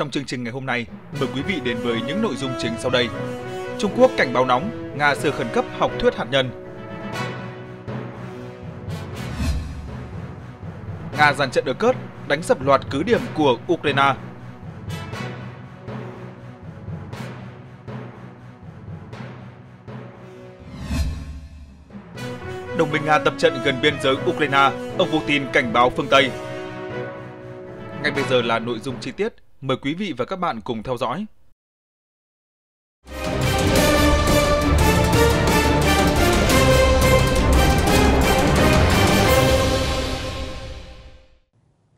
Trong chương trình ngày hôm nay, mời quý vị đến với những nội dung chính sau đây. Trung Quốc cảnh báo nóng, Nga sơ khẩn cấp học thuyết hạt nhân. Nga dàn trận ở cớt, đánh sập loạt cứ điểm của Ukraine. Đồng minh Nga tập trận gần biên giới Ukraine, ông Putin cảnh báo phương Tây. Ngay bây giờ là nội dung chi tiết Mời quý vị và các bạn cùng theo dõi.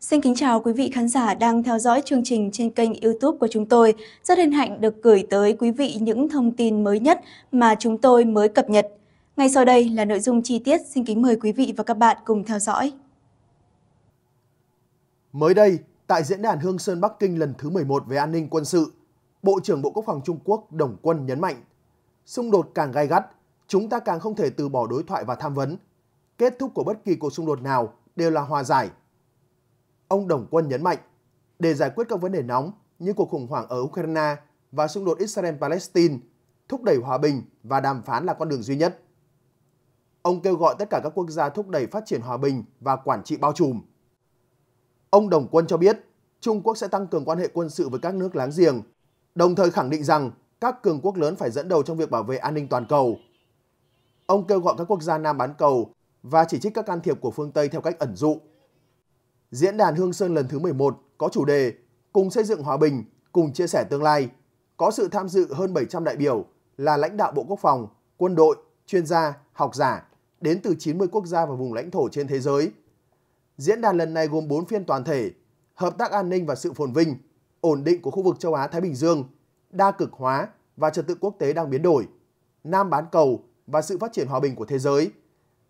Xin kính chào quý vị khán giả đang theo dõi chương trình trên kênh YouTube của chúng tôi. Rất hân hạnh được gửi tới quý vị những thông tin mới nhất mà chúng tôi mới cập nhật. Ngay sau đây là nội dung chi tiết, xin kính mời quý vị và các bạn cùng theo dõi. Mới đây, Tại diễn đàn Hương Sơn Bắc Kinh lần thứ 11 về an ninh quân sự, Bộ trưởng Bộ Quốc phòng Trung Quốc Đồng Quân nhấn mạnh, xung đột càng gai gắt, chúng ta càng không thể từ bỏ đối thoại và tham vấn. Kết thúc của bất kỳ cuộc xung đột nào đều là hòa giải. Ông Đồng Quân nhấn mạnh, để giải quyết các vấn đề nóng như cuộc khủng hoảng ở Ukraine và xung đột Israel-Palestine, thúc đẩy hòa bình và đàm phán là con đường duy nhất. Ông kêu gọi tất cả các quốc gia thúc đẩy phát triển hòa bình và quản trị bao trùm. Ông Đồng Quân cho biết, Trung Quốc sẽ tăng cường quan hệ quân sự với các nước láng giềng, đồng thời khẳng định rằng các cường quốc lớn phải dẫn đầu trong việc bảo vệ an ninh toàn cầu. Ông kêu gọi các quốc gia Nam bán cầu và chỉ trích các can thiệp của phương Tây theo cách ẩn dụ. Diễn đàn Hương Sơn lần thứ 11 có chủ đề Cùng xây dựng hòa bình, cùng chia sẻ tương lai, có sự tham dự hơn 700 đại biểu là lãnh đạo Bộ Quốc phòng, quân đội, chuyên gia, học giả đến từ 90 quốc gia và vùng lãnh thổ trên thế giới – Diễn đàn lần này gồm 4 phiên toàn thể, hợp tác an ninh và sự phồn vinh, ổn định của khu vực châu Á-Thái Bình Dương, đa cực hóa và trật tự quốc tế đang biến đổi, nam bán cầu và sự phát triển hòa bình của thế giới,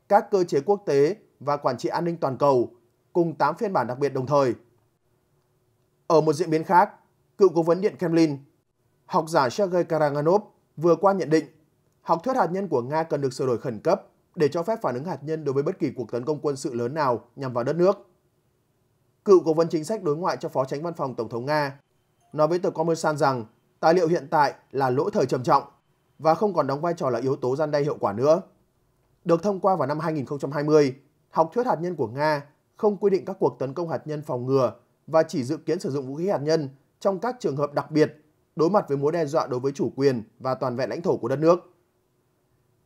các cơ chế quốc tế và quản trị an ninh toàn cầu, cùng 8 phiên bản đặc biệt đồng thời. Ở một diễn biến khác, cựu cố vấn Điện Kremlin, học giả Sergei Karaganov vừa qua nhận định, học thuyết hạt nhân của Nga cần được sửa đổi khẩn cấp để cho phép phản ứng hạt nhân đối với bất kỳ cuộc tấn công quân sự lớn nào nhằm vào đất nước. Cựu cố vấn chính sách đối ngoại cho phó tránh văn phòng Tổng thống Nga nói với tờ Kommersant rằng tài liệu hiện tại là lỗi thời trầm trọng và không còn đóng vai trò là yếu tố gian đe hiệu quả nữa. Được thông qua vào năm 2020, học thuyết hạt nhân của Nga không quy định các cuộc tấn công hạt nhân phòng ngừa và chỉ dự kiến sử dụng vũ khí hạt nhân trong các trường hợp đặc biệt đối mặt với mối đe dọa đối với chủ quyền và toàn vẹn lãnh thổ của đất nước.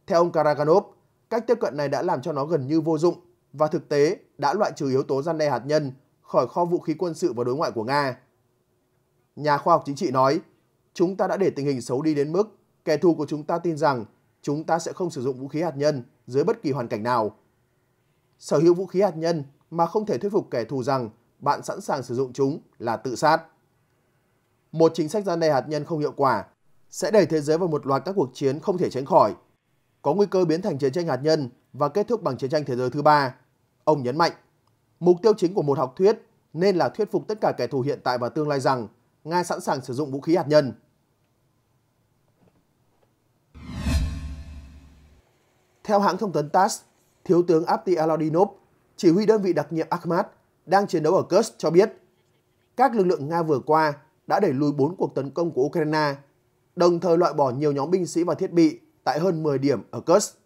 Theo ông Karaganov, Cách tiếp cận này đã làm cho nó gần như vô dụng và thực tế đã loại trừ yếu tố gian đe hạt nhân khỏi kho vũ khí quân sự và đối ngoại của Nga. Nhà khoa học chính trị nói, chúng ta đã để tình hình xấu đi đến mức kẻ thù của chúng ta tin rằng chúng ta sẽ không sử dụng vũ khí hạt nhân dưới bất kỳ hoàn cảnh nào. Sở hữu vũ khí hạt nhân mà không thể thuyết phục kẻ thù rằng bạn sẵn sàng sử dụng chúng là tự sát. Một chính sách gian đe hạt nhân không hiệu quả sẽ đẩy thế giới vào một loạt các cuộc chiến không thể tránh khỏi – có nguy cơ biến thành chiến tranh hạt nhân và kết thúc bằng chiến tranh thế giới thứ ba. Ông nhấn mạnh, mục tiêu chính của một học thuyết nên là thuyết phục tất cả kẻ thù hiện tại và tương lai rằng Nga sẵn sàng sử dụng vũ khí hạt nhân. Theo hãng thông tấn TASS, Thiếu tướng Abdi Aladinov, chỉ huy đơn vị đặc nhiệm Akhmat, đang chiến đấu ở Kursk cho biết, các lực lượng Nga vừa qua đã đẩy lùi 4 cuộc tấn công của Ukraine, đồng thời loại bỏ nhiều nhóm binh sĩ và thiết bị tại hơn 10 điểm ở Kursk.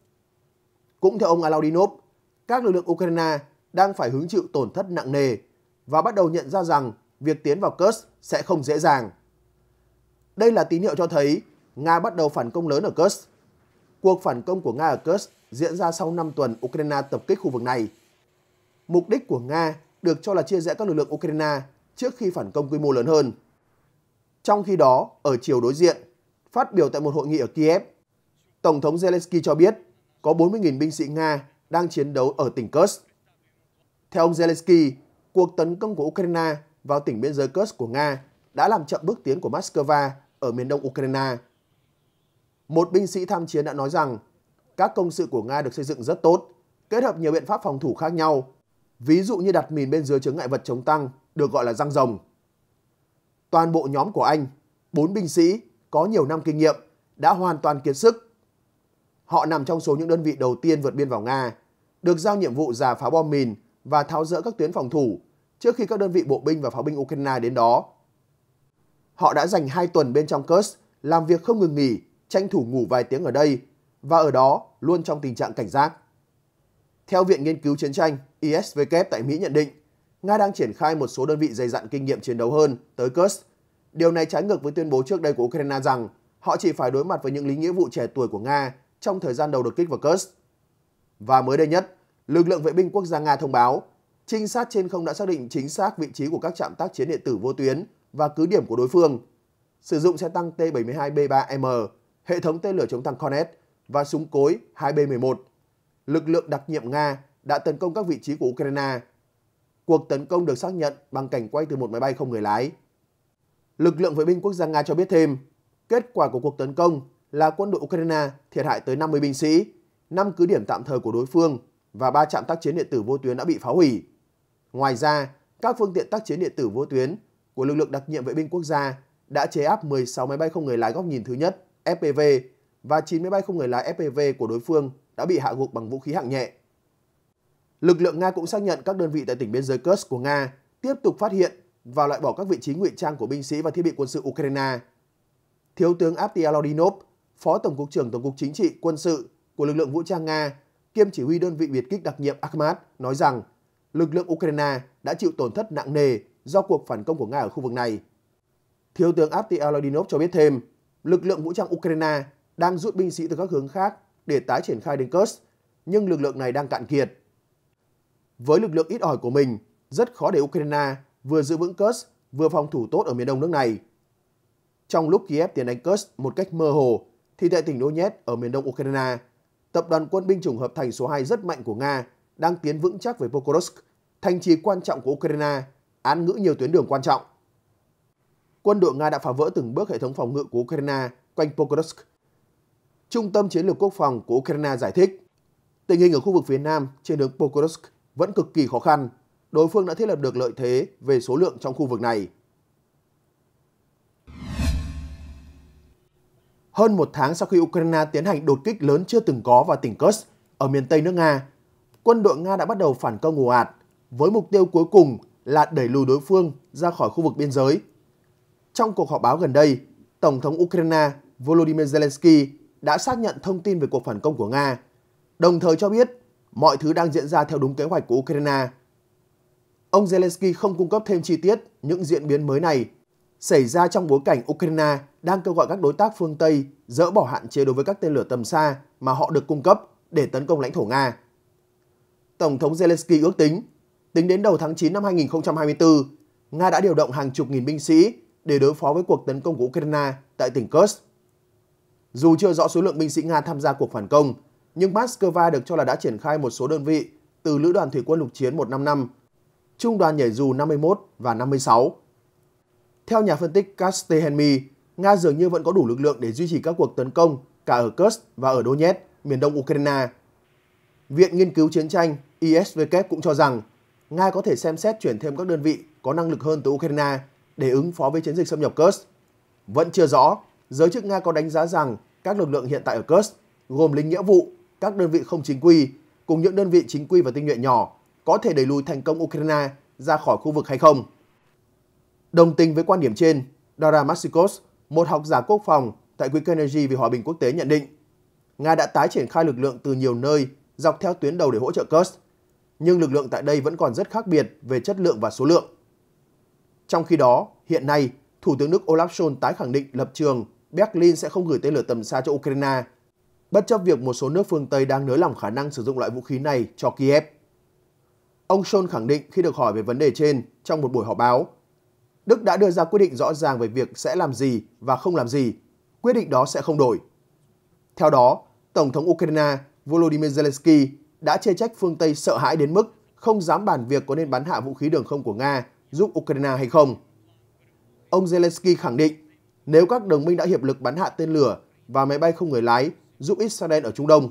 Cũng theo ông Alaudinov, các lực lượng Ukraine đang phải hứng chịu tổn thất nặng nề và bắt đầu nhận ra rằng việc tiến vào Kursk sẽ không dễ dàng. Đây là tín hiệu cho thấy Nga bắt đầu phản công lớn ở Kursk. Cuộc phản công của Nga ở Kursk diễn ra sau 5 tuần Ukraine tập kích khu vực này. Mục đích của Nga được cho là chia rẽ các lực lượng Ukraine trước khi phản công quy mô lớn hơn. Trong khi đó, ở chiều đối diện, phát biểu tại một hội nghị ở Kiev, Tổng thống Zelensky cho biết có 40.000 binh sĩ Nga đang chiến đấu ở tỉnh Kursk. Theo ông Zelensky, cuộc tấn công của Ukraine vào tỉnh biên giới Kursk của Nga đã làm chậm bước tiến của Moscow ở miền đông Ukraine. Một binh sĩ tham chiến đã nói rằng các công sự của Nga được xây dựng rất tốt, kết hợp nhiều biện pháp phòng thủ khác nhau, ví dụ như đặt mìn bên dưới chướng ngại vật chống tăng được gọi là răng rồng. Toàn bộ nhóm của anh, bốn binh sĩ có nhiều năm kinh nghiệm đã hoàn toàn kiệt sức Họ nằm trong số những đơn vị đầu tiên vượt biên vào Nga, được giao nhiệm vụ giả phá bom mìn và tháo rỡ các tuyến phòng thủ trước khi các đơn vị bộ binh và pháo binh Ukraine đến đó. Họ đã dành 2 tuần bên trong Kursk làm việc không ngừng nghỉ, tranh thủ ngủ vài tiếng ở đây và ở đó luôn trong tình trạng cảnh giác. Theo Viện Nghiên cứu Chiến tranh isvk tại Mỹ nhận định, Nga đang triển khai một số đơn vị dày dặn kinh nghiệm chiến đấu hơn tới Kursk. Điều này trái ngược với tuyên bố trước đây của Ukraine rằng họ chỉ phải đối mặt với những lính nghĩa vụ trẻ tuổi của Nga trong thời gian đầu đột kích vào Kursk. Và mới đây nhất, lực lượng vệ binh quốc gia Nga thông báo, trinh sát trên không đã xác định chính xác vị trí của các trạm tác chiến điện tử vô tuyến và cứ điểm của đối phương. Sử dụng xe tăng T-72B3M, hệ thống tên lửa chống tăng Cornet và súng cối 2B-11, lực lượng đặc nhiệm Nga đã tấn công các vị trí của Ukraine. Cuộc tấn công được xác nhận bằng cảnh quay từ một máy bay không người lái. Lực lượng vệ binh quốc gia Nga cho biết thêm, kết quả của cuộc tấn công là quân đội Ukraine thiệt hại tới 50 binh sĩ, 5 cứ điểm tạm thời của đối phương và 3 trạm tác chiến điện tử vô tuyến đã bị phá hủy. Ngoài ra, các phương tiện tác chiến điện tử vô tuyến của lực lượng đặc nhiệm vệ binh quốc gia đã chế áp 16 máy bay không người lái góc nhìn thứ nhất FPV và 9 máy bay không người lái FPV của đối phương đã bị hạ gục bằng vũ khí hạng nhẹ. Lực lượng Nga cũng xác nhận các đơn vị tại tỉnh biên giới Kursk của Nga tiếp tục phát hiện và loại bỏ các vị trí ngụy trang của binh sĩ và thiết bị quân sự Ukraine. Thiếu tướng Aptialodinov, Phó Tổng cục trưởng Tổng cục Chính trị Quân sự của lực lượng vũ trang Nga, kiêm chỉ huy đơn vị biệt kích đặc nhiệm Akhmat nói rằng lực lượng Ukraine đã chịu tổn thất nặng nề do cuộc phản công của Nga ở khu vực này. Thiếu tướng Apti Alodinov cho biết thêm, lực lượng vũ trang Ukraine đang rút binh sĩ từ các hướng khác để tái triển khai đến Kursk, nhưng lực lượng này đang cạn kiệt. Với lực lượng ít ỏi của mình, rất khó để Ukraine vừa giữ vững Kursk vừa phòng thủ tốt ở miền đông nước này. Trong lúc Kiev tiến đánh Kursk một cách mơ hồ thì tại tỉnh Donetsk ở miền đông Ukraine, tập đoàn quân binh chủng hợp thành số 2 rất mạnh của Nga đang tiến vững chắc về Pokrovsk, thành trì quan trọng của Ukraine, án ngữ nhiều tuyến đường quan trọng. Quân đội Nga đã phá vỡ từng bước hệ thống phòng ngự của Ukraine quanh Pokrovsk. Trung tâm Chiến lược Quốc phòng của Ukraine giải thích, tình hình ở khu vực phía nam trên đường Pokrovsk vẫn cực kỳ khó khăn, đối phương đã thiết lập được lợi thế về số lượng trong khu vực này. hơn một tháng sau khi Ukraine tiến hành đột kích lớn chưa từng có vào tỉnh Kursk ở miền Tây nước Nga, quân đội Nga đã bắt đầu phản công ồ ạt với mục tiêu cuối cùng là đẩy lùi đối phương ra khỏi khu vực biên giới. Trong cuộc họp báo gần đây, Tổng thống Ukraine Volodymyr Zelensky đã xác nhận thông tin về cuộc phản công của Nga, đồng thời cho biết mọi thứ đang diễn ra theo đúng kế hoạch của Ukraine. Ông Zelensky không cung cấp thêm chi tiết những diễn biến mới này xảy ra trong bối cảnh Ukraine đang kêu gọi các đối tác phương Tây dỡ bỏ hạn chế đối với các tên lửa tầm xa mà họ được cung cấp để tấn công lãnh thổ Nga. Tổng thống Zelensky ước tính, tính đến đầu tháng 9 năm 2024, Nga đã điều động hàng chục nghìn binh sĩ để đối phó với cuộc tấn công của Ukraine tại tỉnh Kursk. Dù chưa rõ số lượng binh sĩ Nga tham gia cuộc phản công, nhưng Moscow được cho là đã triển khai một số đơn vị từ Lữ đoàn Thủy quân Lục chiến 155, Trung đoàn Nhảy dù 51 và 56 theo nhà phân tích Kastehenmi, Nga dường như vẫn có đủ lực lượng để duy trì các cuộc tấn công cả ở Kursk và ở Donetsk, miền đông Ukraine. Viện Nghiên cứu Chiến tranh ISW cũng cho rằng Nga có thể xem xét chuyển thêm các đơn vị có năng lực hơn từ Ukraine để ứng phó với chiến dịch xâm nhập Kursk. Vẫn chưa rõ, giới chức Nga có đánh giá rằng các lực lượng hiện tại ở Kursk gồm lính nghĩa vụ, các đơn vị không chính quy cùng những đơn vị chính quy và tinh nhuệ nhỏ có thể đẩy lùi thành công Ukraine ra khỏi khu vực hay không. Đồng tình với quan điểm trên, Dara Masikos, một học giả quốc phòng tại Quỹ Carnegie vì Hòa bình Quốc tế nhận định, Nga đã tái triển khai lực lượng từ nhiều nơi dọc theo tuyến đầu để hỗ trợ Kursk, nhưng lực lượng tại đây vẫn còn rất khác biệt về chất lượng và số lượng. Trong khi đó, hiện nay, Thủ tướng Đức Olaf Scholz tái khẳng định lập trường Berlin sẽ không gửi tên lửa tầm xa cho Ukraine, bất chấp việc một số nước phương Tây đang nới lỏng khả năng sử dụng loại vũ khí này cho Kiev. Ông Scholz khẳng định khi được hỏi về vấn đề trên trong một buổi họp báo, Đức đã đưa ra quyết định rõ ràng về việc sẽ làm gì và không làm gì. Quyết định đó sẽ không đổi. Theo đó, Tổng thống Ukraine Volodymyr Zelensky đã chê trách phương Tây sợ hãi đến mức không dám bàn việc có nên bắn hạ vũ khí đường không của Nga giúp Ukraine hay không. Ông Zelensky khẳng định nếu các đồng minh đã hiệp lực bắn hạ tên lửa và máy bay không người lái giúp Israel ở Trung Đông,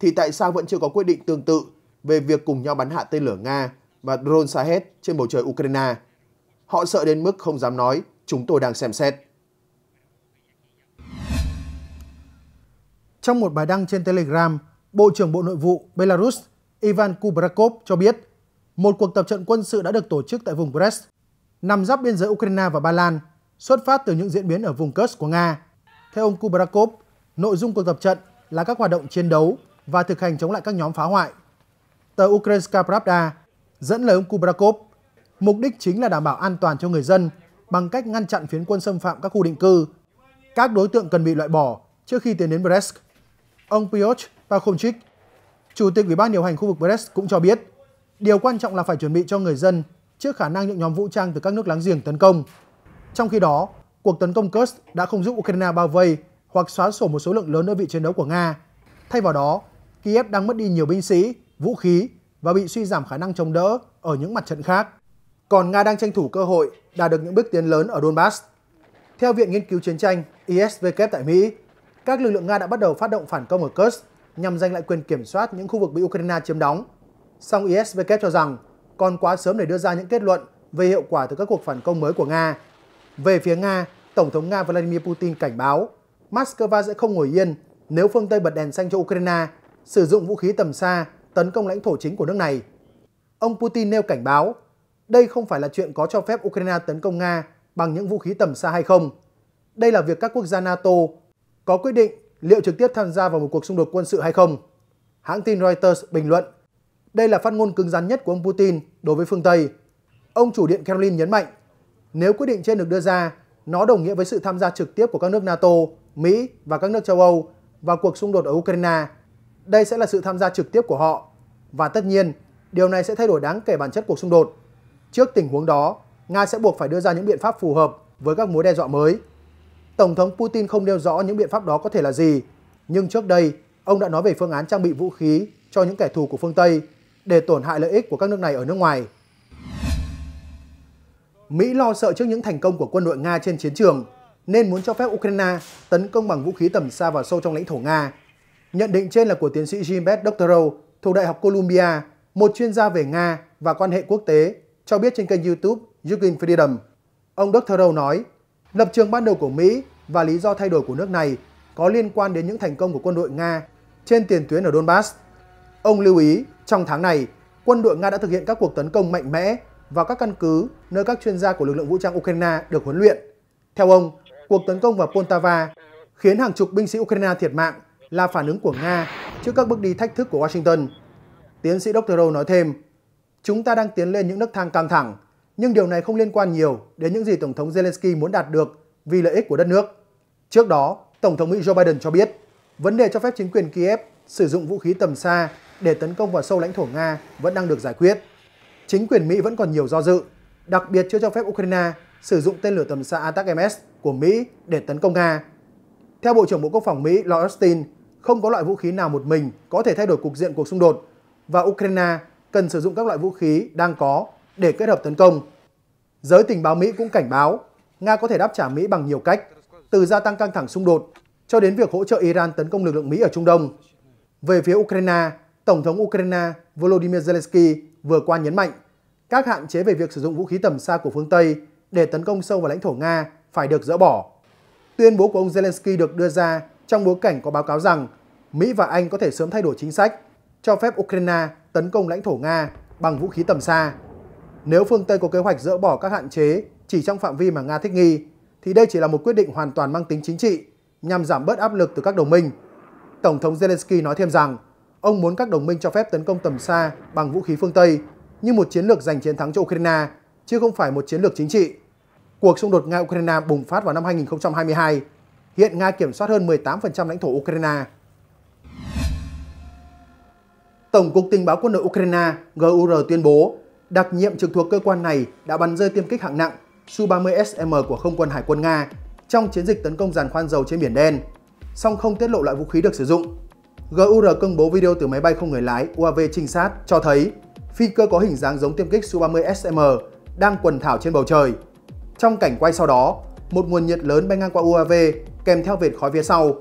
thì tại sao vẫn chưa có quyết định tương tự về việc cùng nhau bắn hạ tên lửa Nga và drone Shahed trên bầu trời Ukraine? Họ sợ đến mức không dám nói, chúng tôi đang xem xét. Trong một bài đăng trên Telegram, Bộ trưởng Bộ Nội vụ Belarus Ivan Kubrakov cho biết một cuộc tập trận quân sự đã được tổ chức tại vùng Brest, nằm giáp biên giới Ukraine và Ba Lan, xuất phát từ những diễn biến ở vùng Kursk của Nga. Theo ông Kubrakov, nội dung cuộc tập trận là các hoạt động chiến đấu và thực hành chống lại các nhóm phá hoại. Tờ Ukrainska Pravda dẫn lời ông Kubrakov Mục đích chính là đảm bảo an toàn cho người dân bằng cách ngăn chặn phiến quân xâm phạm các khu định cư. Các đối tượng cần bị loại bỏ trước khi tiến đến Brest. Ông Piotr Pakhomchik, Chủ tịch Ủy ban điều hành khu vực Brest cũng cho biết, điều quan trọng là phải chuẩn bị cho người dân trước khả năng những nhóm vũ trang từ các nước láng giềng tấn công. Trong khi đó, cuộc tấn công Kursk đã không giúp Ukraine bao vây hoặc xóa sổ một số lượng lớn đơn vị chiến đấu của Nga. Thay vào đó, Kiev đang mất đi nhiều binh sĩ, vũ khí và bị suy giảm khả năng chống đỡ ở những mặt trận khác còn Nga đang tranh thủ cơ hội đạt được những bước tiến lớn ở Donbass. Theo Viện Nghiên cứu Chiến tranh ISW tại Mỹ, các lực lượng Nga đã bắt đầu phát động phản công ở Kursk nhằm giành lại quyền kiểm soát những khu vực bị Ukraine chiếm đóng. Song ISW cho rằng còn quá sớm để đưa ra những kết luận về hiệu quả từ các cuộc phản công mới của Nga. Về phía Nga, Tổng thống Nga Vladimir Putin cảnh báo Moscow sẽ không ngồi yên nếu phương Tây bật đèn xanh cho Ukraine sử dụng vũ khí tầm xa tấn công lãnh thổ chính của nước này. Ông Putin nêu cảnh báo đây không phải là chuyện có cho phép Ukraine tấn công Nga bằng những vũ khí tầm xa hay không. Đây là việc các quốc gia NATO có quyết định liệu trực tiếp tham gia vào một cuộc xung đột quân sự hay không. Hãng tin Reuters bình luận, đây là phát ngôn cứng rắn nhất của ông Putin đối với phương Tây. Ông chủ điện Kremlin nhấn mạnh, nếu quyết định trên được đưa ra, nó đồng nghĩa với sự tham gia trực tiếp của các nước NATO, Mỹ và các nước châu Âu vào cuộc xung đột ở Ukraine. Đây sẽ là sự tham gia trực tiếp của họ. Và tất nhiên, điều này sẽ thay đổi đáng kể bản chất cuộc xung đột. Trước tình huống đó, Nga sẽ buộc phải đưa ra những biện pháp phù hợp với các mối đe dọa mới. Tổng thống Putin không nêu rõ những biện pháp đó có thể là gì, nhưng trước đây, ông đã nói về phương án trang bị vũ khí cho những kẻ thù của phương Tây để tổn hại lợi ích của các nước này ở nước ngoài. Mỹ lo sợ trước những thành công của quân đội Nga trên chiến trường nên muốn cho phép Ukraine tấn công bằng vũ khí tầm xa và sâu trong lãnh thổ Nga. Nhận định trên là của tiến sĩ Jim Beth Doctorow thuộc Đại học Columbia, một chuyên gia về Nga và quan hệ quốc tế cho biết trên kênh YouTube Ukraine Freedom. Ông Doug Thoreau nói, lập trường ban đầu của Mỹ và lý do thay đổi của nước này có liên quan đến những thành công của quân đội Nga trên tiền tuyến ở Donbass. Ông lưu ý, trong tháng này, quân đội Nga đã thực hiện các cuộc tấn công mạnh mẽ vào các căn cứ nơi các chuyên gia của lực lượng vũ trang Ukraine được huấn luyện. Theo ông, cuộc tấn công vào Poltava khiến hàng chục binh sĩ Ukraine thiệt mạng là phản ứng của Nga trước các bước đi thách thức của Washington. Tiến sĩ Dr. Rowe nói thêm, Chúng ta đang tiến lên những nước thang căng thẳng, nhưng điều này không liên quan nhiều đến những gì Tổng thống Zelensky muốn đạt được vì lợi ích của đất nước. Trước đó, Tổng thống Mỹ Joe Biden cho biết, vấn đề cho phép chính quyền Kiev sử dụng vũ khí tầm xa để tấn công vào sâu lãnh thổ Nga vẫn đang được giải quyết. Chính quyền Mỹ vẫn còn nhiều do dự, đặc biệt chưa cho phép Ukraine sử dụng tên lửa tầm xa ATACMS của Mỹ để tấn công Nga. Theo Bộ trưởng Bộ Quốc phòng Mỹ Lloyd Austin, không có loại vũ khí nào một mình có thể thay đổi cục diện cuộc xung đột và Ukraine cần sử dụng các loại vũ khí đang có để kết hợp tấn công. Giới tình báo Mỹ cũng cảnh báo Nga có thể đáp trả Mỹ bằng nhiều cách, từ gia tăng căng thẳng xung đột cho đến việc hỗ trợ Iran tấn công lực lượng Mỹ ở Trung Đông. Về phía Ukraine, Tổng thống Ukraine Volodymyr Zelensky vừa qua nhấn mạnh các hạn chế về việc sử dụng vũ khí tầm xa của phương Tây để tấn công sâu vào lãnh thổ Nga phải được dỡ bỏ. Tuyên bố của ông Zelensky được đưa ra trong bối cảnh có báo cáo rằng Mỹ và Anh có thể sớm thay đổi chính sách, cho phép Ukraine tấn công lãnh thổ Nga bằng vũ khí tầm xa. Nếu phương Tây có kế hoạch dỡ bỏ các hạn chế chỉ trong phạm vi mà Nga thích nghi, thì đây chỉ là một quyết định hoàn toàn mang tính chính trị nhằm giảm bớt áp lực từ các đồng minh. Tổng thống Zelensky nói thêm rằng, ông muốn các đồng minh cho phép tấn công tầm xa bằng vũ khí phương Tây như một chiến lược giành chiến thắng cho Ukraine, chứ không phải một chiến lược chính trị. Cuộc xung đột Nga-Ukraine bùng phát vào năm 2022. Hiện Nga kiểm soát hơn 18% lãnh thổ Ukraine. Tổng cục Tình báo quân đội Ukraine GUR tuyên bố đặc nhiệm trực thuộc cơ quan này đã bắn rơi tiêm kích hạng nặng Su-30SM của không quân Hải quân Nga trong chiến dịch tấn công giàn khoan dầu trên Biển Đen, song không tiết lộ loại vũ khí được sử dụng. GUR công bố video từ máy bay không người lái UAV trinh sát cho thấy phi cơ có hình dáng giống tiêm kích Su-30SM đang quần thảo trên bầu trời. Trong cảnh quay sau đó, một nguồn nhiệt lớn bay ngang qua UAV kèm theo vệt khói phía sau.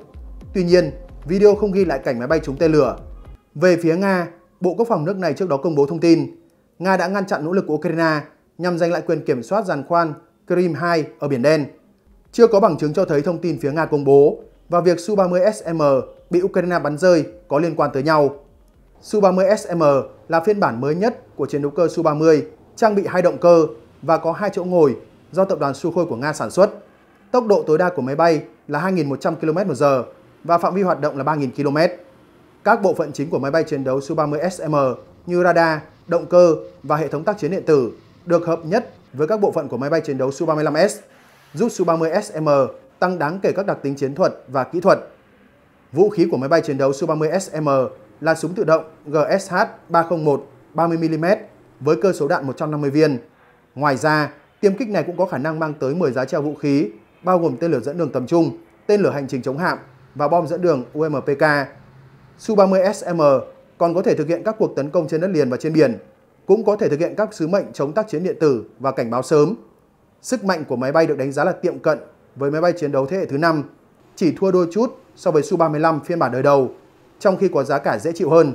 Tuy nhiên, video không ghi lại cảnh máy bay trúng tên lửa về phía Nga, Bộ Quốc phòng nước này trước đó công bố thông tin Nga đã ngăn chặn nỗ lực của Ukraine nhằm giành lại quyền kiểm soát giàn khoan Krim 2 ở Biển Đen. Chưa có bằng chứng cho thấy thông tin phía Nga công bố và việc Su-30SM bị Ukraine bắn rơi có liên quan tới nhau. Su-30SM là phiên bản mới nhất của chiến đấu cơ Su-30, trang bị hai động cơ và có hai chỗ ngồi do tập đoàn Sukhoi của Nga sản xuất. Tốc độ tối đa của máy bay là 2.100 km/h và phạm vi hoạt động là 3.000 km các bộ phận chính của máy bay chiến đấu Su-30 SM như radar, động cơ và hệ thống tác chiến điện tử được hợp nhất với các bộ phận của máy bay chiến đấu Su-35S, giúp Su-30 SM tăng đáng kể các đặc tính chiến thuật và kỹ thuật. Vũ khí của máy bay chiến đấu Su-30 SM là súng tự động GSH-301 30mm với cơ số đạn 150 viên. Ngoài ra, tiêm kích này cũng có khả năng mang tới 10 giá treo vũ khí, bao gồm tên lửa dẫn đường tầm trung, tên lửa hành trình chống hạm và bom dẫn đường UMPK Su-30SM còn có thể thực hiện các cuộc tấn công trên đất liền và trên biển, cũng có thể thực hiện các sứ mệnh chống tác chiến điện tử và cảnh báo sớm. Sức mạnh của máy bay được đánh giá là tiệm cận với máy bay chiến đấu thế hệ thứ 5, chỉ thua đôi chút so với Su-35 phiên bản đời đầu, trong khi có giá cả dễ chịu hơn.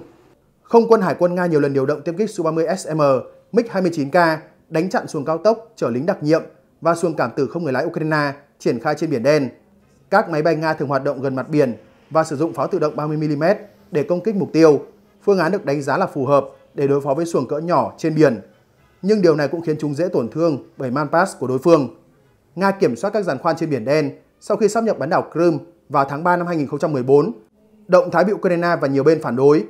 Không quân Hải quân Nga nhiều lần điều động tiêm kích Su-30SM MiG-29K đánh chặn xuồng cao tốc chở lính đặc nhiệm và xuồng cảm tử không người lái Ukraine triển khai trên Biển Đen. Các máy bay Nga thường hoạt động gần mặt biển và sử dụng pháo tự động 30mm để công kích mục tiêu. Phương án được đánh giá là phù hợp để đối phó với xuồng cỡ nhỏ trên biển. Nhưng điều này cũng khiến chúng dễ tổn thương bởi manpass của đối phương. Nga kiểm soát các giàn khoan trên Biển Đen sau khi sắp nhập bán đảo Crimea vào tháng 3 năm 2014. Động thái bị Ukraine và nhiều bên phản đối.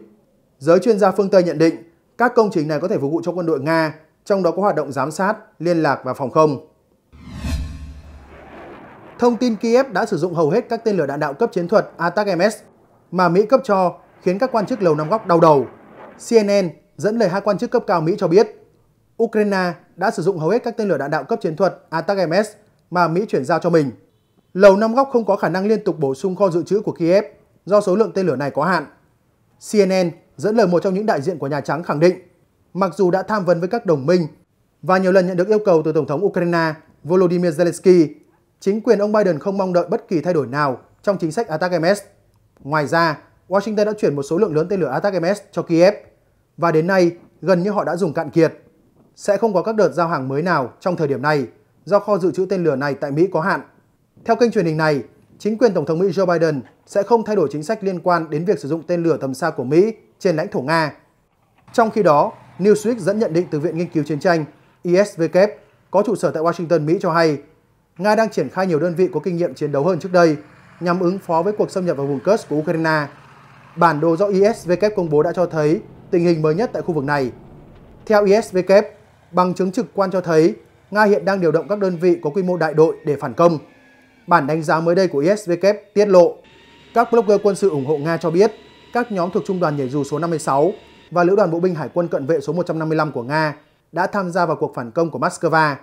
Giới chuyên gia phương Tây nhận định các công trình này có thể phục vụ cho quân đội Nga, trong đó có hoạt động giám sát, liên lạc và phòng không. Thông tin Kiev đã sử dụng hầu hết các tên lửa đạn đạo cấp chiến thuật ATACMS mà Mỹ cấp cho khiến các quan chức Lầu Năm Góc đau đầu. CNN dẫn lời hai quan chức cấp cao Mỹ cho biết, Ukraine đã sử dụng hầu hết các tên lửa đạn đạo cấp chiến thuật ATACMS mà Mỹ chuyển giao cho mình. Lầu Năm Góc không có khả năng liên tục bổ sung kho dự trữ của Kiev do số lượng tên lửa này có hạn. CNN dẫn lời một trong những đại diện của Nhà Trắng khẳng định, mặc dù đã tham vấn với các đồng minh và nhiều lần nhận được yêu cầu từ Tổng thống Ukraine Volodymyr Zelensky chính quyền ông Biden không mong đợi bất kỳ thay đổi nào trong chính sách ATACMS. Ngoài ra, Washington đã chuyển một số lượng lớn tên lửa ATACMS cho Kiev và đến nay gần như họ đã dùng cạn kiệt. Sẽ không có các đợt giao hàng mới nào trong thời điểm này do kho dự trữ tên lửa này tại Mỹ có hạn. Theo kênh truyền hình này, chính quyền Tổng thống Mỹ Joe Biden sẽ không thay đổi chính sách liên quan đến việc sử dụng tên lửa tầm xa của Mỹ trên lãnh thổ Nga. Trong khi đó, Newsweek dẫn nhận định từ Viện Nghiên cứu Chiến tranh ISVK e có trụ sở tại Washington, Mỹ cho hay Nga đang triển khai nhiều đơn vị có kinh nghiệm chiến đấu hơn trước đây nhằm ứng phó với cuộc xâm nhập vào vùng Kursk của Ukraine. Bản đồ do ISW công bố đã cho thấy tình hình mới nhất tại khu vực này. Theo ISW, bằng chứng trực quan cho thấy Nga hiện đang điều động các đơn vị có quy mô đại đội để phản công. Bản đánh giá mới đây của ISW tiết lộ, các blogger quân sự ủng hộ Nga cho biết các nhóm thuộc Trung đoàn Nhảy dù số 56 và Lữ đoàn Bộ binh Hải quân Cận vệ số 155 của Nga đã tham gia vào cuộc phản công của Moscow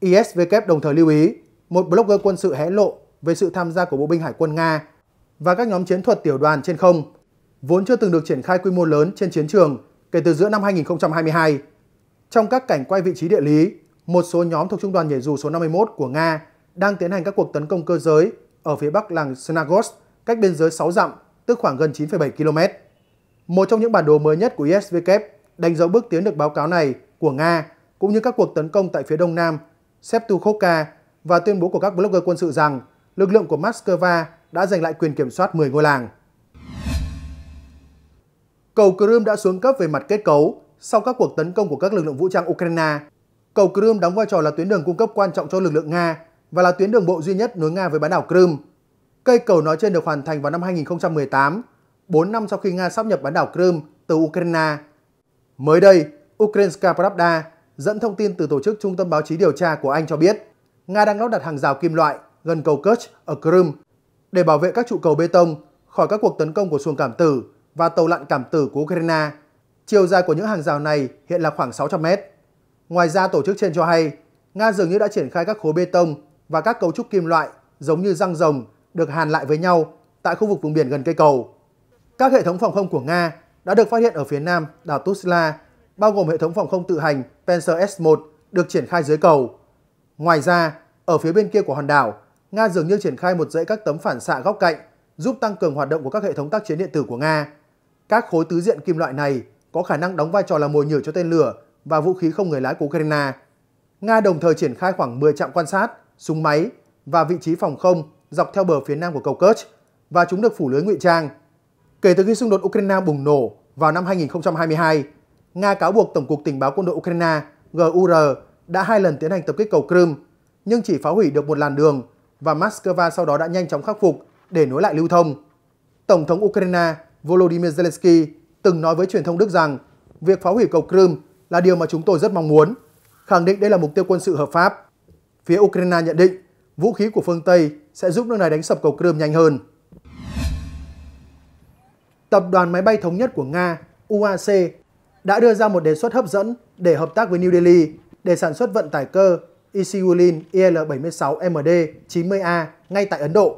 ISW đồng thời lưu ý, một blogger quân sự hé lộ về sự tham gia của bộ binh hải quân Nga và các nhóm chiến thuật tiểu đoàn trên không, vốn chưa từng được triển khai quy mô lớn trên chiến trường kể từ giữa năm 2022. Trong các cảnh quay vị trí địa lý, một số nhóm thuộc Trung đoàn nhảy dù số 51 của Nga đang tiến hành các cuộc tấn công cơ giới ở phía bắc làng Snagost cách biên giới 6 dặm, tức khoảng gần 9,7 km. Một trong những bản đồ mới nhất của ISW đánh dấu bước tiến được báo cáo này của Nga cũng như các cuộc tấn công tại phía đông nam Septukovka và tuyên bố của các blogger quân sự rằng lực lượng của Moscow đã giành lại quyền kiểm soát 10 ngôi làng. Cầu Crimea đã xuống cấp về mặt kết cấu sau các cuộc tấn công của các lực lượng vũ trang Ukraine. Cầu Crimea đóng vai trò là tuyến đường cung cấp quan trọng cho lực lượng Nga và là tuyến đường bộ duy nhất nối Nga với bán đảo Crimea. Cây cầu nói trên được hoàn thành vào năm 2018, 4 năm sau khi Nga sắp nhập bán đảo Crimea từ Ukraine. Mới đây, Ukrainska Pravda dẫn thông tin từ tổ chức Trung tâm Báo chí Điều tra của Anh cho biết, Nga đang lắp đặt hàng rào kim loại gần cầu Kerch ở Crimea để bảo vệ các trụ cầu bê tông khỏi các cuộc tấn công của xuồng cảm tử và tàu lặn cảm tử của Ukraine. Chiều dài của những hàng rào này hiện là khoảng 600 mét. Ngoài ra, tổ chức trên cho hay, Nga dường như đã triển khai các khối bê tông và các cấu trúc kim loại giống như răng rồng được hàn lại với nhau tại khu vực vùng biển gần cây cầu. Các hệ thống phòng không của Nga đã được phát hiện ở phía nam đảo Tuzla bao gồm hệ thống phòng không tự hành Panzer S-1 được triển khai dưới cầu. Ngoài ra, ở phía bên kia của hòn đảo, Nga dường như triển khai một dãy các tấm phản xạ góc cạnh giúp tăng cường hoạt động của các hệ thống tác chiến điện tử của Nga. Các khối tứ diện kim loại này có khả năng đóng vai trò là mồi nhử cho tên lửa và vũ khí không người lái của Ukraine. Nga đồng thời triển khai khoảng 10 trạm quan sát, súng máy và vị trí phòng không dọc theo bờ phía nam của cầu Kerch và chúng được phủ lưới ngụy trang. Kể từ khi xung đột Ukraine bùng nổ vào năm 2022, Nga cáo buộc Tổng cục Tình báo quân đội Ukraine GUR đã hai lần tiến hành tập kích cầu Crimea, nhưng chỉ phá hủy được một làn đường và Moscow sau đó đã nhanh chóng khắc phục để nối lại lưu thông. Tổng thống Ukraine Volodymyr Zelensky từng nói với truyền thông Đức rằng việc phá hủy cầu Crimea là điều mà chúng tôi rất mong muốn, khẳng định đây là mục tiêu quân sự hợp pháp. Phía Ukraine nhận định vũ khí của phương Tây sẽ giúp nước này đánh sập cầu Crimea nhanh hơn. Tập đoàn máy bay thống nhất của Nga, UAC đã đưa ra một đề xuất hấp dẫn để hợp tác với New Delhi để sản xuất vận tải cơ Isiulin IL-76MD-90A ngay tại Ấn Độ.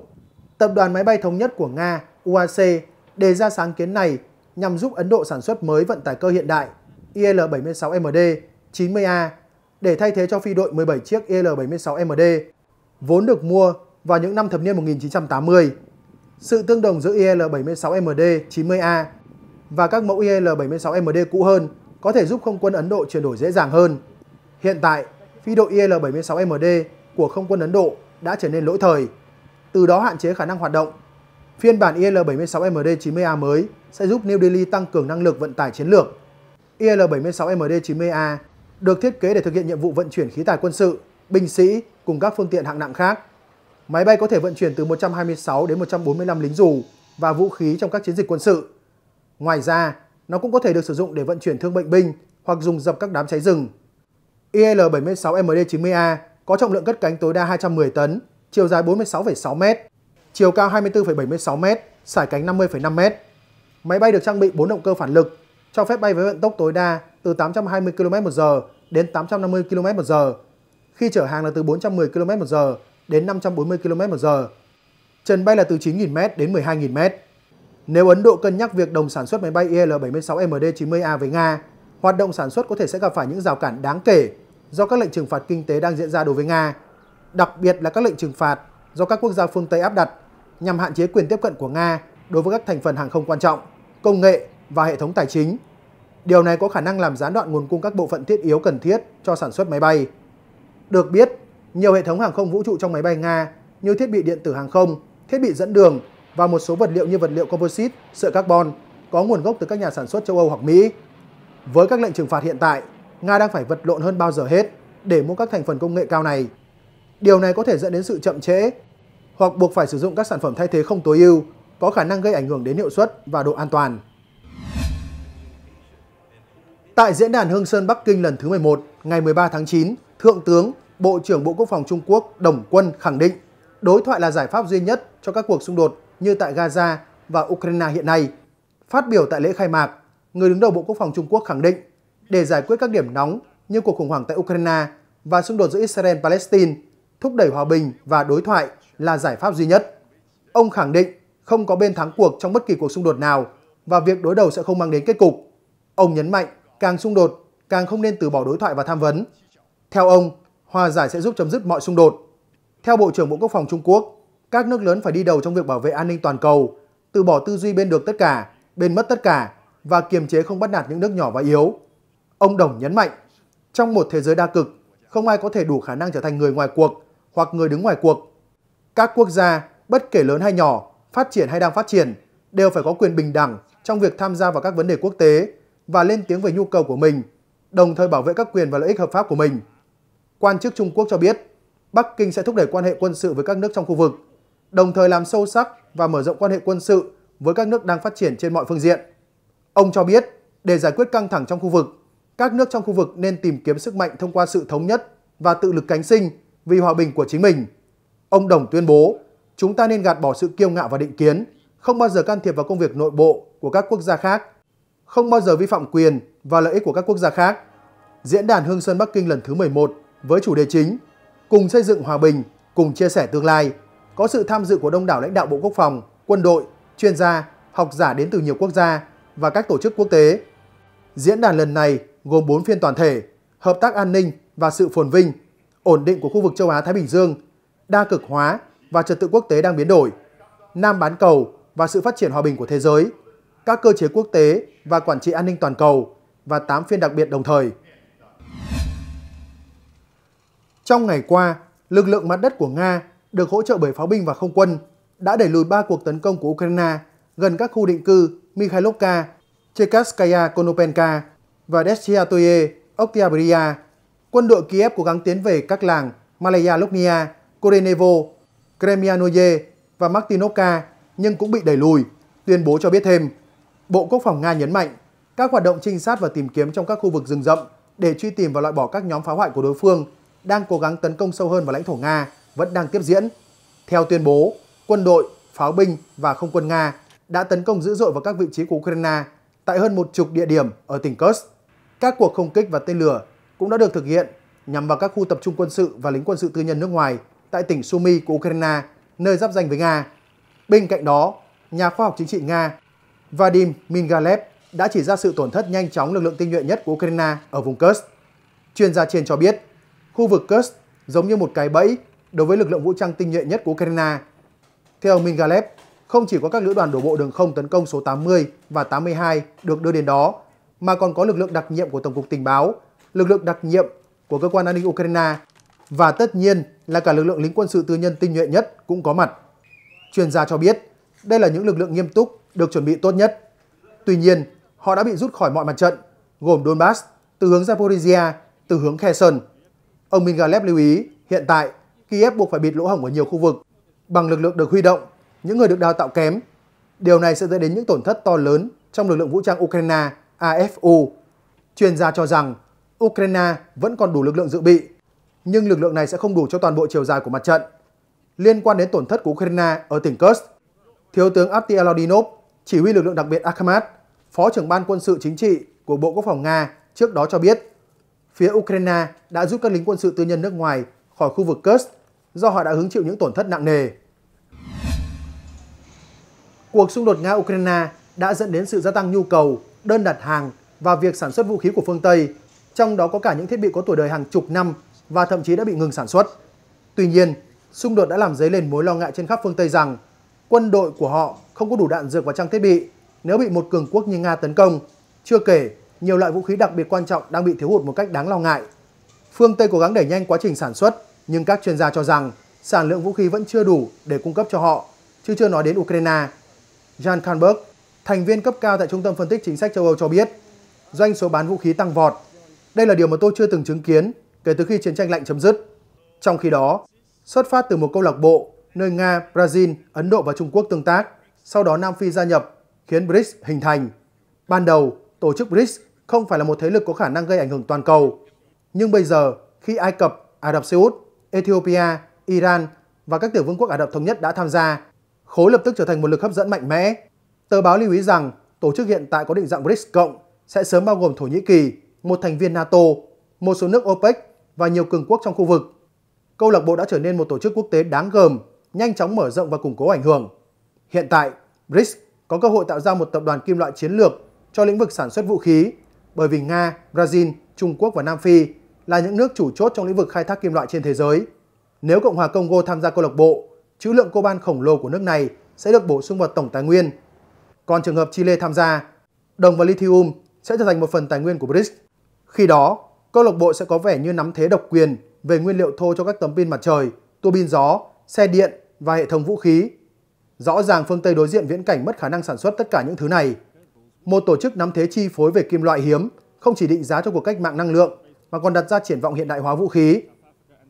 Tập đoàn máy bay thống nhất của Nga UAC đề ra sáng kiến này nhằm giúp Ấn Độ sản xuất mới vận tải cơ hiện đại IL-76MD-90A để thay thế cho phi đội 17 chiếc IL-76MD vốn được mua vào những năm thập niên 1980. Sự tương đồng giữa IL-76MD-90A và các mẫu IL-76MD cũ hơn có thể giúp không quân Ấn Độ chuyển đổi dễ dàng hơn. Hiện tại, phi đội IL-76MD của không quân Ấn Độ đã trở nên lỗi thời, từ đó hạn chế khả năng hoạt động. Phiên bản IL-76MD-90A mới sẽ giúp New Delhi tăng cường năng lực vận tải chiến lược. IL-76MD-90A được thiết kế để thực hiện nhiệm vụ vận chuyển khí tài quân sự, binh sĩ cùng các phương tiện hạng nặng khác. Máy bay có thể vận chuyển từ 126 đến 145 lính dù và vũ khí trong các chiến dịch quân sự. Ngoài ra, nó cũng có thể được sử dụng để vận chuyển thương bệnh binh hoặc dùng dập các đám cháy rừng. IL-76MD-90A có trọng lượng cất cánh tối đa 210 tấn, chiều dài 46,6m, chiều cao 24,76m, sải cánh 50,5m. Máy bay được trang bị 4 động cơ phản lực, cho phép bay với vận tốc tối đa từ 820 km/h đến 850 km/h, khi chở hàng là từ 410 km/h đến 540 km/h. Trần bay là từ 9.000m đến 12.000m. Nếu Ấn Độ cân nhắc việc đồng sản xuất máy bay IL-76MD-90A với Nga, hoạt động sản xuất có thể sẽ gặp phải những rào cản đáng kể do các lệnh trừng phạt kinh tế đang diễn ra đối với Nga, đặc biệt là các lệnh trừng phạt do các quốc gia phương Tây áp đặt nhằm hạn chế quyền tiếp cận của Nga đối với các thành phần hàng không quan trọng, công nghệ và hệ thống tài chính. Điều này có khả năng làm gián đoạn nguồn cung các bộ phận thiết yếu cần thiết cho sản xuất máy bay. Được biết, nhiều hệ thống hàng không vũ trụ trong máy bay Nga như thiết bị điện tử hàng không, thiết bị dẫn đường và một số vật liệu như vật liệu composite, sợi carbon có nguồn gốc từ các nhà sản xuất châu Âu hoặc Mỹ. Với các lệnh trừng phạt hiện tại, Nga đang phải vật lộn hơn bao giờ hết để mua các thành phần công nghệ cao này. Điều này có thể dẫn đến sự chậm trễ hoặc buộc phải sử dụng các sản phẩm thay thế không tối ưu, có khả năng gây ảnh hưởng đến hiệu suất và độ an toàn. Tại diễn đàn Hương Sơn Bắc Kinh lần thứ 11, ngày 13 tháng 9, Thượng tướng, Bộ trưởng Bộ Quốc phòng Trung Quốc Đồng Quân khẳng định đối thoại là giải pháp duy nhất cho các cuộc xung đột như tại Gaza và Ukraine hiện nay. Phát biểu tại lễ khai mạc, người đứng đầu Bộ Quốc phòng Trung Quốc khẳng định để giải quyết các điểm nóng như cuộc khủng hoảng tại Ukraine và xung đột giữa Israel-Palestine, thúc đẩy hòa bình và đối thoại là giải pháp duy nhất. Ông khẳng định không có bên thắng cuộc trong bất kỳ cuộc xung đột nào và việc đối đầu sẽ không mang đến kết cục. Ông nhấn mạnh càng xung đột càng không nên từ bỏ đối thoại và tham vấn. Theo ông, hòa giải sẽ giúp chấm dứt mọi xung đột. Theo Bộ trưởng Bộ Quốc phòng Trung Quốc, các nước lớn phải đi đầu trong việc bảo vệ an ninh toàn cầu, từ bỏ tư duy bên được tất cả, bên mất tất cả và kiềm chế không bắt nạt những nước nhỏ và yếu. Ông Đồng nhấn mạnh, trong một thế giới đa cực, không ai có thể đủ khả năng trở thành người ngoài cuộc hoặc người đứng ngoài cuộc. Các quốc gia, bất kể lớn hay nhỏ, phát triển hay đang phát triển, đều phải có quyền bình đẳng trong việc tham gia vào các vấn đề quốc tế và lên tiếng về nhu cầu của mình, đồng thời bảo vệ các quyền và lợi ích hợp pháp của mình. Quan chức Trung Quốc cho biết, Bắc Kinh sẽ thúc đẩy quan hệ quân sự với các nước trong khu vực đồng thời làm sâu sắc và mở rộng quan hệ quân sự với các nước đang phát triển trên mọi phương diện. Ông cho biết, để giải quyết căng thẳng trong khu vực, các nước trong khu vực nên tìm kiếm sức mạnh thông qua sự thống nhất và tự lực cánh sinh vì hòa bình của chính mình. Ông Đồng tuyên bố, chúng ta nên gạt bỏ sự kiêu ngạo và định kiến, không bao giờ can thiệp vào công việc nội bộ của các quốc gia khác, không bao giờ vi phạm quyền và lợi ích của các quốc gia khác. Diễn đàn Hương Sơn Bắc Kinh lần thứ 11 với chủ đề chính Cùng xây dựng hòa bình, cùng chia sẻ tương lai – có sự tham dự của đông đảo lãnh đạo Bộ Quốc phòng, quân đội, chuyên gia, học giả đến từ nhiều quốc gia và các tổ chức quốc tế. Diễn đàn lần này gồm 4 phiên toàn thể, hợp tác an ninh và sự phồn vinh, ổn định của khu vực châu Á-Thái Bình Dương, đa cực hóa và trật tự quốc tế đang biến đổi, nam bán cầu và sự phát triển hòa bình của thế giới, các cơ chế quốc tế và quản trị an ninh toàn cầu và 8 phiên đặc biệt đồng thời. Trong ngày qua, lực lượng mặt đất của Nga được hỗ trợ bởi pháo binh và không quân, đã đẩy lùi ba cuộc tấn công của Ukraine gần các khu định cư Mikhailovka, Chekaskaya Konopenka và Destiatoye Oktyabria. Quân đội Kiev cố gắng tiến về các làng Malaya Luknia, Korenevo, Kremianoye và Martinovka nhưng cũng bị đẩy lùi, tuyên bố cho biết thêm. Bộ Quốc phòng Nga nhấn mạnh các hoạt động trinh sát và tìm kiếm trong các khu vực rừng rậm để truy tìm và loại bỏ các nhóm phá hoại của đối phương đang cố gắng tấn công sâu hơn vào lãnh thổ Nga vẫn đang tiếp diễn. Theo tuyên bố, quân đội, pháo binh và không quân Nga đã tấn công dữ dội vào các vị trí của Ukraine tại hơn một chục địa điểm ở tỉnh Kursk. Các cuộc không kích và tên lửa cũng đã được thực hiện nhằm vào các khu tập trung quân sự và lính quân sự tư nhân nước ngoài tại tỉnh Sumy của Ukraine, nơi giáp danh với Nga. Bên cạnh đó, nhà khoa học chính trị Nga Vadim Mingalev đã chỉ ra sự tổn thất nhanh chóng lực lượng tinh nhuệ nhất của Ukraine ở vùng Kursk. Chuyên gia trên cho biết, khu vực Kursk giống như một cái bẫy đối với lực lượng vũ trang tinh nhuệ nhất của Ukraine. Theo Mingalev, không chỉ có các lữ đoàn đổ bộ đường không tấn công số 80 và 82 được đưa đến đó, mà còn có lực lượng đặc nhiệm của Tổng cục Tình báo, lực lượng đặc nhiệm của Cơ quan An ninh Ukraine và tất nhiên là cả lực lượng lính quân sự tư nhân tinh nhuệ nhất cũng có mặt. Chuyên gia cho biết, đây là những lực lượng nghiêm túc được chuẩn bị tốt nhất. Tuy nhiên, họ đã bị rút khỏi mọi mặt trận, gồm Donbass, từ hướng Zaporizhia, từ hướng Kherson. Ông Mingalev lưu ý, hiện tại Kiev buộc phải bịt lỗ hổng ở nhiều khu vực bằng lực lượng được huy động, những người được đào tạo kém. Điều này sẽ dẫn đến những tổn thất to lớn trong lực lượng vũ trang Ukraine AFU. Chuyên gia cho rằng Ukraine vẫn còn đủ lực lượng dự bị, nhưng lực lượng này sẽ không đủ cho toàn bộ chiều dài của mặt trận. Liên quan đến tổn thất của Ukraine ở tỉnh Kursk, Thiếu tướng Avdialodinov, chỉ huy lực lượng đặc biệt Akhmat, Phó trưởng ban quân sự chính trị của Bộ Quốc phòng Nga trước đó cho biết, phía Ukraine đã giúp các lính quân sự tư nhân nước ngoài khỏi khu vực Kursk do họ đã hứng chịu những tổn thất nặng nề. Cuộc xung đột Nga-Ukraine đã dẫn đến sự gia tăng nhu cầu, đơn đặt hàng và việc sản xuất vũ khí của phương Tây, trong đó có cả những thiết bị có tuổi đời hàng chục năm và thậm chí đã bị ngừng sản xuất. Tuy nhiên, xung đột đã làm dấy lên mối lo ngại trên khắp phương Tây rằng quân đội của họ không có đủ đạn dược và trang thiết bị nếu bị một cường quốc như Nga tấn công. Chưa kể, nhiều loại vũ khí đặc biệt quan trọng đang bị thiếu hụt một cách đáng lo ngại. Phương Tây cố gắng đẩy nhanh quá trình sản xuất, nhưng các chuyên gia cho rằng sản lượng vũ khí vẫn chưa đủ để cung cấp cho họ, chứ chưa nói đến Ukraine. Jan Kahnberg, thành viên cấp cao tại Trung tâm Phân tích Chính sách châu Âu cho biết, doanh số bán vũ khí tăng vọt. Đây là điều mà tôi chưa từng chứng kiến kể từ khi chiến tranh lạnh chấm dứt. Trong khi đó, xuất phát từ một câu lạc bộ nơi Nga, Brazil, Ấn Độ và Trung Quốc tương tác, sau đó Nam Phi gia nhập, khiến BRICS hình thành. Ban đầu, tổ chức BRICS không phải là một thế lực có khả năng gây ảnh hưởng toàn cầu. Nhưng bây giờ, khi Ai Cập, Ả Rập Xê Út Ethiopia, Iran và các tiểu vương quốc Ả Rập Thống Nhất đã tham gia, khối lập tức trở thành một lực hấp dẫn mạnh mẽ. Tờ báo lưu ý rằng tổ chức hiện tại có định dạng BRICS cộng sẽ sớm bao gồm Thổ Nhĩ Kỳ, một thành viên NATO, một số nước OPEC và nhiều cường quốc trong khu vực. Câu lạc bộ đã trở nên một tổ chức quốc tế đáng gờm, nhanh chóng mở rộng và củng cố ảnh hưởng. Hiện tại, BRICS có cơ hội tạo ra một tập đoàn kim loại chiến lược cho lĩnh vực sản xuất vũ khí bởi vì Nga, Brazil, Trung Quốc và Nam Phi là những nước chủ chốt trong lĩnh vực khai thác kim loại trên thế giới. Nếu Cộng hòa Congo tham gia câu lạc bộ, trữ lượng coban khổng lồ của nước này sẽ được bổ sung vào tổng tài nguyên. Còn trường hợp Chile tham gia, đồng và lithium sẽ trở thành một phần tài nguyên của BRICS. Khi đó, câu lạc bộ sẽ có vẻ như nắm thế độc quyền về nguyên liệu thô cho các tấm pin mặt trời, tua pin gió, xe điện và hệ thống vũ khí. Rõ ràng phương Tây đối diện viễn cảnh mất khả năng sản xuất tất cả những thứ này. Một tổ chức nắm thế chi phối về kim loại hiếm không chỉ định giá cho cuộc cách mạng năng lượng mà còn đặt ra triển vọng hiện đại hóa vũ khí.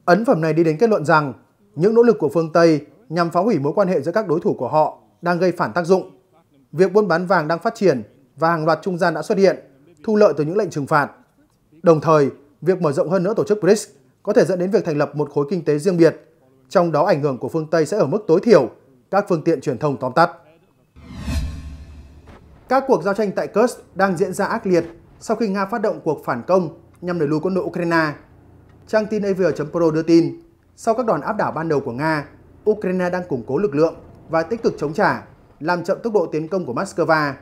Ấn phẩm này đi đến kết luận rằng những nỗ lực của phương Tây nhằm phá hủy mối quan hệ giữa các đối thủ của họ đang gây phản tác dụng. Việc buôn bán vàng đang phát triển và hàng loạt trung gian đã xuất hiện, thu lợi từ những lệnh trừng phạt. Đồng thời, việc mở rộng hơn nữa tổ chức BRICS có thể dẫn đến việc thành lập một khối kinh tế riêng biệt, trong đó ảnh hưởng của phương Tây sẽ ở mức tối thiểu, các phương tiện truyền thông tóm tắt. Các cuộc giao tranh tại Kursk đang diễn ra ác liệt sau khi Nga phát động cuộc phản công nhằm đẩy lùi quân đội Ukraine. Trang tin avr.pro đưa tin, sau các đòn áp đảo ban đầu của Nga, Ukraine đang củng cố lực lượng và tích cực chống trả, làm chậm tốc độ tiến công của Moscow.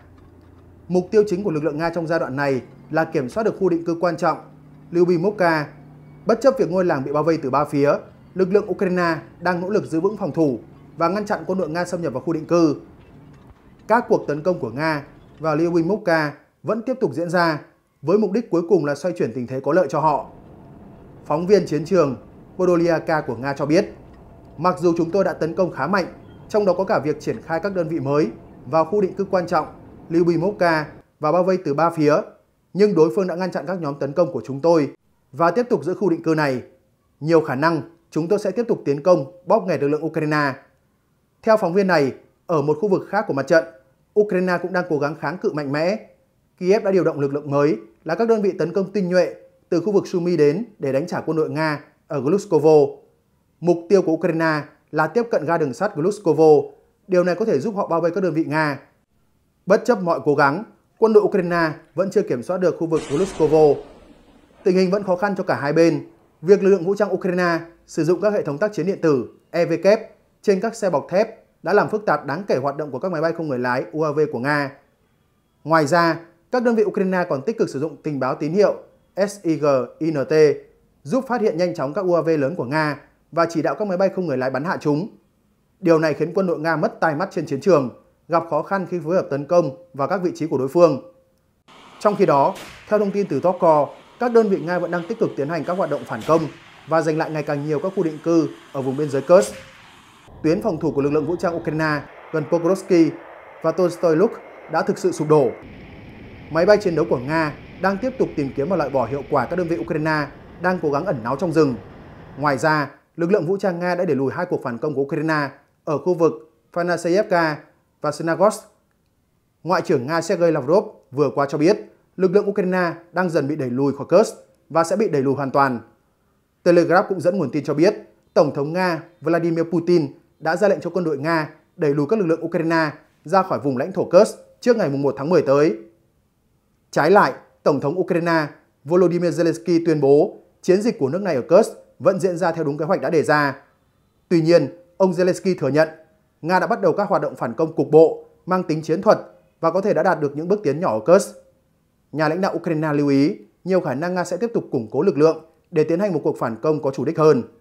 Mục tiêu chính của lực lượng Nga trong giai đoạn này là kiểm soát được khu định cư quan trọng Lyubimovka. Bất chấp việc ngôi làng bị bao vây từ ba phía, lực lượng Ukraine đang nỗ lực giữ vững phòng thủ và ngăn chặn quân đội Nga xâm nhập vào khu định cư. Các cuộc tấn công của Nga vào Lyubimovka vẫn tiếp tục diễn ra với mục đích cuối cùng là xoay chuyển tình thế có lợi cho họ. Phóng viên chiến trường Podoliaka của Nga cho biết, mặc dù chúng tôi đã tấn công khá mạnh, trong đó có cả việc triển khai các đơn vị mới vào khu định cư quan trọng Lyubimovka và bao vây từ ba phía, nhưng đối phương đã ngăn chặn các nhóm tấn công của chúng tôi và tiếp tục giữ khu định cư này. Nhiều khả năng chúng tôi sẽ tiếp tục tiến công bóp nghẹt lực lượng Ukraine. Theo phóng viên này, ở một khu vực khác của mặt trận, Ukraine cũng đang cố gắng kháng cự mạnh mẽ. Kiev đã điều động lực lượng mới là các đơn vị tấn công tinh nhuệ từ khu vực Sumy đến để đánh trả quân đội Nga ở Gluskovo. Mục tiêu của Ukraine là tiếp cận ga đường sắt Gluskovo. Điều này có thể giúp họ bao vây các đơn vị Nga. Bất chấp mọi cố gắng, quân đội Ukraine vẫn chưa kiểm soát được khu vực Gluskovo. Tình hình vẫn khó khăn cho cả hai bên. Việc lực lượng vũ trang Ukraine sử dụng các hệ thống tác chiến điện tử EVK trên các xe bọc thép đã làm phức tạp đáng kể hoạt động của các máy bay không người lái UAV của Nga. Ngoài ra, các đơn vị Ukraine còn tích cực sử dụng tình báo tín hiệu SIG-INT giúp phát hiện nhanh chóng các UAV lớn của Nga và chỉ đạo các máy bay không người lái bắn hạ chúng. Điều này khiến quân đội Nga mất tai mắt trên chiến trường, gặp khó khăn khi phối hợp tấn công vào các vị trí của đối phương. Trong khi đó, theo thông tin từ Tokor, các đơn vị Nga vẫn đang tích cực tiến hành các hoạt động phản công và giành lại ngày càng nhiều các khu định cư ở vùng biên giới Kursk. Tuyến phòng thủ của lực lượng vũ trang Ukraine gần Pokrovsky và Tolstoy Luk đã thực sự sụp đổ máy bay chiến đấu của Nga đang tiếp tục tìm kiếm và loại bỏ hiệu quả các đơn vị Ukraine đang cố gắng ẩn náu trong rừng. Ngoài ra, lực lượng vũ trang Nga đã để lùi hai cuộc phản công của Ukraine ở khu vực Fanaseyevka và Snagost. Ngoại trưởng Nga Sergei Lavrov vừa qua cho biết lực lượng Ukraine đang dần bị đẩy lùi khỏi Kursk và sẽ bị đẩy lùi hoàn toàn. Telegraph cũng dẫn nguồn tin cho biết Tổng thống Nga Vladimir Putin đã ra lệnh cho quân đội Nga đẩy lùi các lực lượng Ukraine ra khỏi vùng lãnh thổ Kursk trước ngày 1 tháng 10 tới. Trái lại, Tổng thống Ukraine Volodymyr Zelensky tuyên bố chiến dịch của nước này ở Kursk vẫn diễn ra theo đúng kế hoạch đã đề ra. Tuy nhiên, ông Zelensky thừa nhận Nga đã bắt đầu các hoạt động phản công cục bộ mang tính chiến thuật và có thể đã đạt được những bước tiến nhỏ ở Kursk. Nhà lãnh đạo Ukraine lưu ý nhiều khả năng Nga sẽ tiếp tục củng cố lực lượng để tiến hành một cuộc phản công có chủ đích hơn.